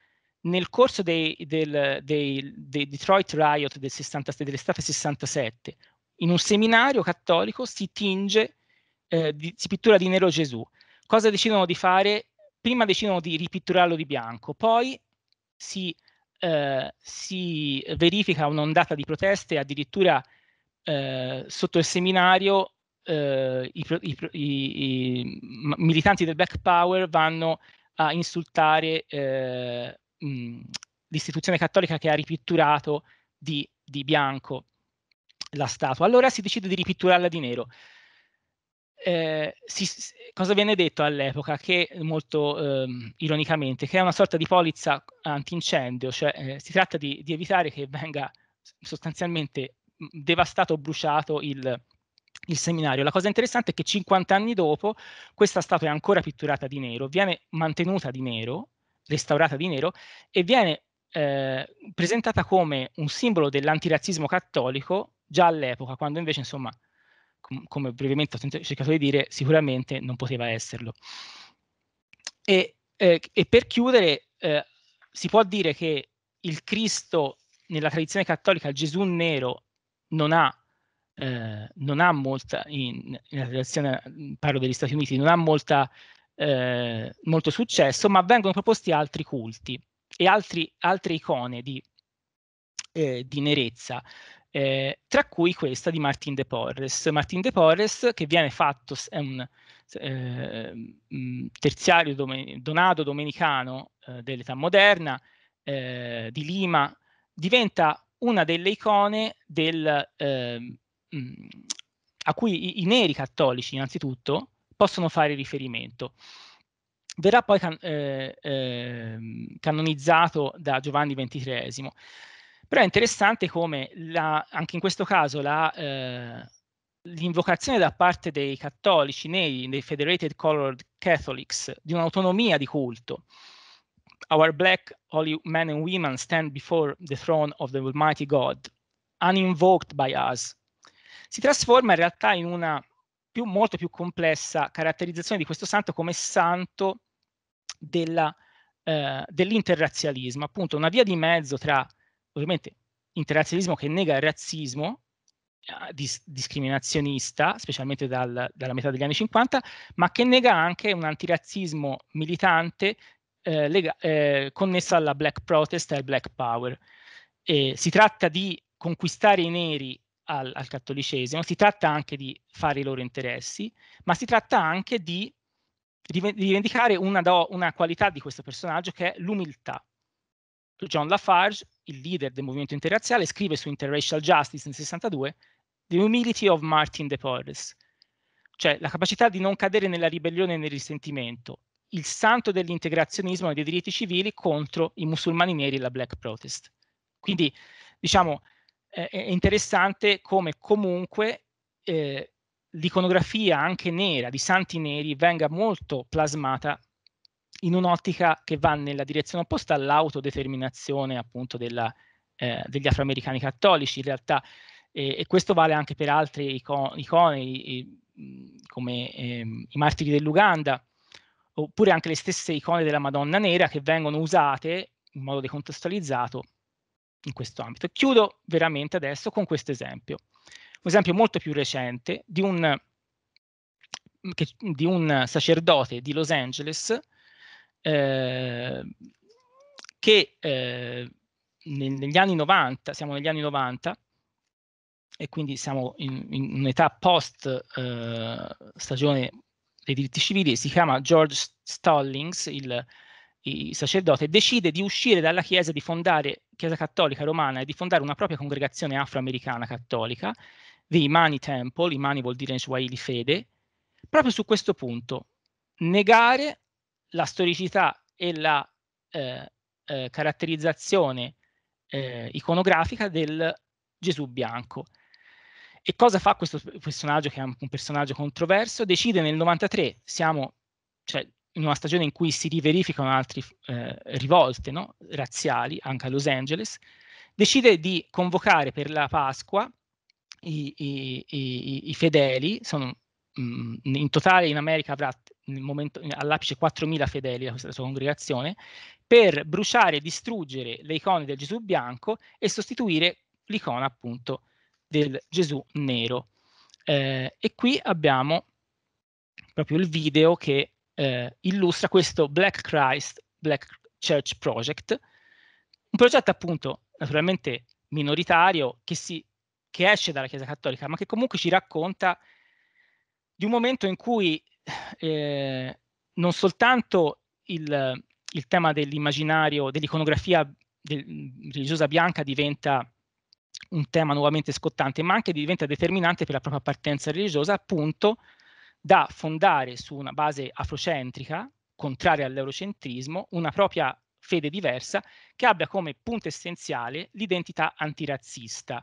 nel corso dei, del, dei, dei Detroit Riot del 60, dell'estate 67, in un seminario cattolico si tinge eh, di, si pittura di nero Gesù. Cosa decidono di fare? Prima decidono di ripitturarlo di bianco, poi si, eh, si verifica un'ondata di proteste, addirittura eh, sotto il seminario eh, i, i, i, militanti del Black Power vanno a insultare mh, eh, mm, l'istituzione cattolica che ha ripitturato di, di bianco la statua. Allora si decide di ripitturarla di nero eh, si, cosa viene detto all'epoca? Che molto ehm, ironicamente, che è una sorta di polizza antincendio, cioè eh, si tratta di, di, evitare che venga sostanzialmente devastato o bruciato il, il, seminario. La cosa interessante è che 50 anni dopo questa statua è ancora pitturata di nero, viene mantenuta di nero, restaurata di nero e viene eh, presentata come un simbolo dell'antirazzismo cattolico già all'epoca, quando invece insomma com- come brevemente ho cercato di dire, sicuramente non poteva esserlo. E, eh, e per chiudere, eh, si può dire che il Cristo nella tradizione cattolica, il Gesù nero, non ha, eh, non ha molta, in, nella tradizione, parlo degli Stati Uniti, non ha molta, eh, molto successo, ma vengono proposti altri culti e altri, altre icone di, eh, di nerezza eh, tra cui questa di Martin De Porres. Martin De Porres che viene fatto, è un eh, mm, terziario domen- donato domenicano eh, dell'età moderna eh, di Lima, diventa una delle icone del, mh, ehm, mm, a cui i, i neri cattolici innanzitutto possono fare riferimento verrà poi can- eh, eh, canonizzato da Giovanni XXIII. Però è interessante come la, anche in questo caso la, eh, l'invocazione da parte dei cattolici nei, nei Federated Colored Catholics di un'autonomia di culto. Our black holy men and women stand before the throne of the Almighty God, uninvoked by us. Si trasforma in realtà in una più, molto più complessa caratterizzazione di questo santo come santo della, eh, dell'interrazzialismo, appunto una via di mezzo tra ovviamente interrazzialismo che nega il razzismo eh, dis- discriminazionista, specialmente dal, dalla metà degli anni 50, ma che nega anche un antirazzismo militante eh, lega- eh, connesso alla black protest e al black power. Eh, si tratta di conquistare i neri al, al, cattolicesimo, si tratta anche di fare i loro interessi, ma si tratta anche di rivendicare una, do- una qualità di questo personaggio che è l'umiltà John Lafarge, il leader del movimento interrazziale, scrive su Interracial Justice nel 62 The Humility of Martin de Porres, cioè la capacità di non cadere nella ribellione e nel risentimento, il santo dell'integrazionismo e dei diritti civili contro i musulmani neri e la black protest. Quindi, diciamo, è interessante come comunque eh, l'iconografia anche nera di santi neri venga molto plasmata in un'ottica che va nella direzione opposta all'autodeterminazione appunto della, eh, degli afroamericani cattolici. In realtà, eh, e questo vale anche per altre icone, icone i, come eh, i martiri dell'Uganda, oppure anche le stesse icone della Madonna Nera che vengono usate in modo decontestualizzato in questo ambito. Chiudo veramente adesso con questo esempio, un esempio molto più recente di un, che, di un sacerdote di Los Angeles Ehm, che eh, negli anni 90, siamo negli anni 90, e quindi siamo in, in un'età post eh, stagione dei diritti civili, si chiama George Stallings, il, il sacerdote, decide di uscire dalla Chiesa, di fondare Chiesa Cattolica Romana e di fondare una propria congregazione afroamericana cattolica, di Imani Temple, Imani vuol dire in Swahili fede, proprio su questo punto, negare la storicità e la eh, eh, caratterizzazione eh, iconografica del Gesù bianco. E cosa fa questo personaggio, che è un personaggio controverso? Decide nel 93, siamo cioè, in una stagione in cui si riverificano altre eh, rivolte no? razziali, anche a Los Angeles, decide di convocare per la Pasqua i, i, i, i fedeli, sono, mm, in totale in America avrà momento, eh, all'apice 4.000 fedeli a questa sua congregazione, per bruciare e distruggere le icone del Gesù bianco e sostituire l'icona appunto del Gesù nero. Eh, e qui abbiamo proprio il video che eh, illustra questo Black Christ, Black Church Project, un progetto appunto naturalmente minoritario che, si, che esce dalla Chiesa Cattolica, ma che comunque ci racconta di un momento in cui eh, non soltanto il, il tema dell'immaginario, dell'iconografia del, mm, religiosa bianca diventa un tema nuovamente scottante, ma anche diventa determinante per la propria appartenenza religiosa, appunto da fondare su una base afrocentrica, contraria all'eurocentrismo, una propria fede diversa che abbia come punto essenziale l'identità antirazzista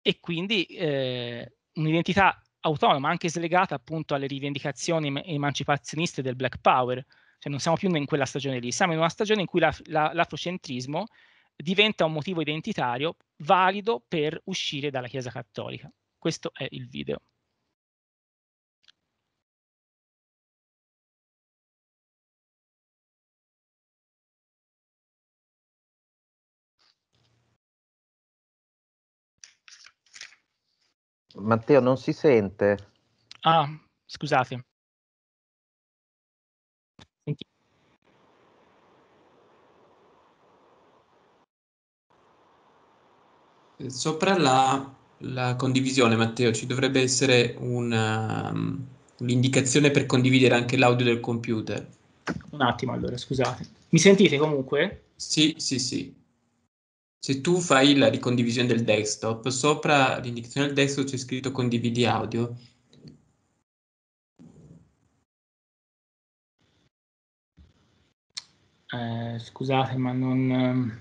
e quindi eh, un'identità autonoma, anche slegata appunto alle rivendicazioni emancipazioniste del Black Power. Cioè non siamo più in quella stagione lì, siamo in una stagione in cui la, la, l'afrocentrismo diventa un motivo identitario valido per uscire dalla Chiesa Cattolica. Questo è il video. Matteo non si sente. Ah, scusate. Senti. Sopra la, la, condivisione, Matteo, ci dovrebbe essere una, um, un'indicazione per condividere anche l'audio del computer. Un attimo, allora, scusate. Mi sentite comunque? Sì, sì, sì se tu fai la ricondivisione del desktop, sopra l'indicazione del desktop c'è scritto condividi audio. Eh, scusate, ma non... Ehm,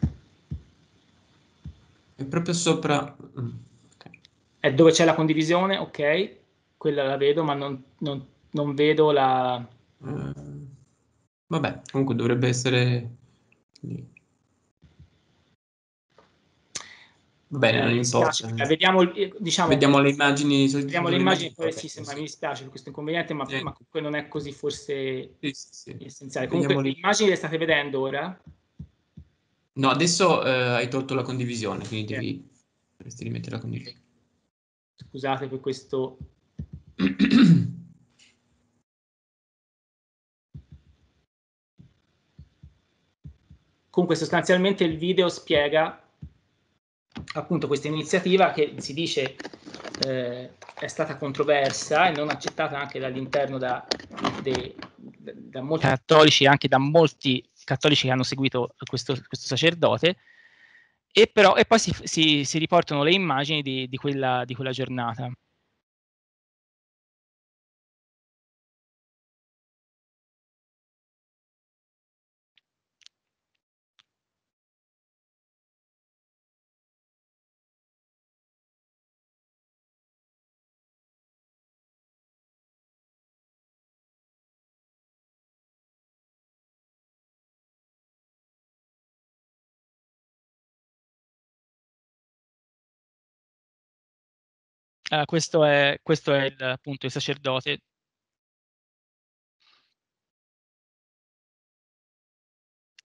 è proprio sopra... Mm, okay. È dove c'è la condivisione, ok, quella la vedo, ma non, non, non vedo la... Uh, vabbè, comunque dovrebbe essere... Va Bene, non importa. Cioè, vediamo, eh, diciamo, vediamo, le immagini. Vediamo le immagini fuori del sistema. Mi dispiace per questo inconveniente, ma, sì. ma, comunque non è così forse sì, sì, essenziale. Comunque, vediamo le immagini le state vedendo ora? No, adesso eh, hai tolto la condivisione, quindi devi, dovresti rimettere la condivisione. Scusate per questo. <clears throat> comunque, sostanzialmente il video spiega appunto questa iniziativa che si dice eh, è stata controversa e non accettata anche dall'interno da, de, da molti certo. cattolici, anche da molti cattolici che hanno seguito questo, questo sacerdote, e, però, e poi si, si, si, riportano le immagini di, di, quella, di quella giornata. Eh, questo, è, questo è il, appunto il sacerdote.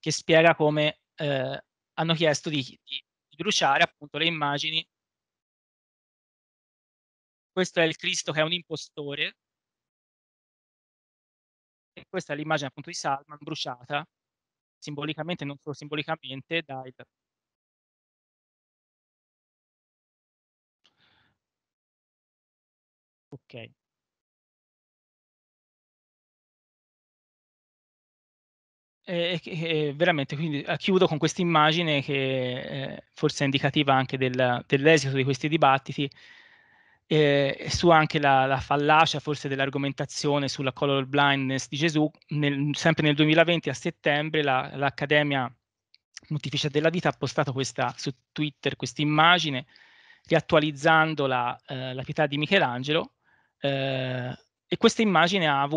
Che spiega come uh, hanno chiesto di, di, di bruciare appunto le immagini. Questo è il Cristo che è un impostore. E questa è l'immagine appunto di Salman bruciata simbolicamente, non solo simbolicamente, dal ok Ehm, e che veramente quindi, eh, chiudo con questa immagine che, ehm, forse è indicativa anche del dell'esito di questi dibattiti, ehm, e su anche la la fallacia forse dell'argomentazione sulla color blindness di Gesù, nel sempre nel 2020 a settembre la l'Accademia Pontificia della Vita ha postato questa su Twitter questa immagine riattualizzando la, ehm, la Pietà di Michelangelo eh, e questa immagine ha,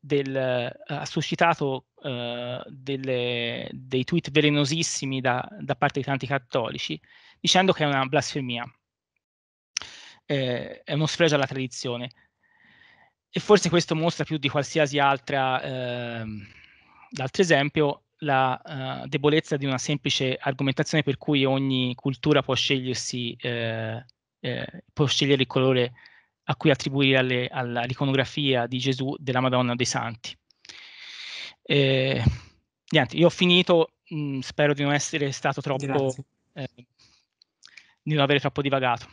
del, eh, ha suscitato eh, delle, dei tweet velenosissimi da, da, parte di tanti cattolici, dicendo che è una blasfemia, eh, è uno sfregio alla tradizione. E forse questo mostra più di qualsiasi altra, eh, altro esempio la eh, debolezza di una semplice argomentazione per cui ogni cultura può scegliersi, eh, può scegliere il colore a cui attribuire alle, all'iconografia di Gesù della Madonna dei Santi. Eh, niente, io ho finito, mh, mm, spero di non essere stato troppo, eh, di non avere troppo divagato.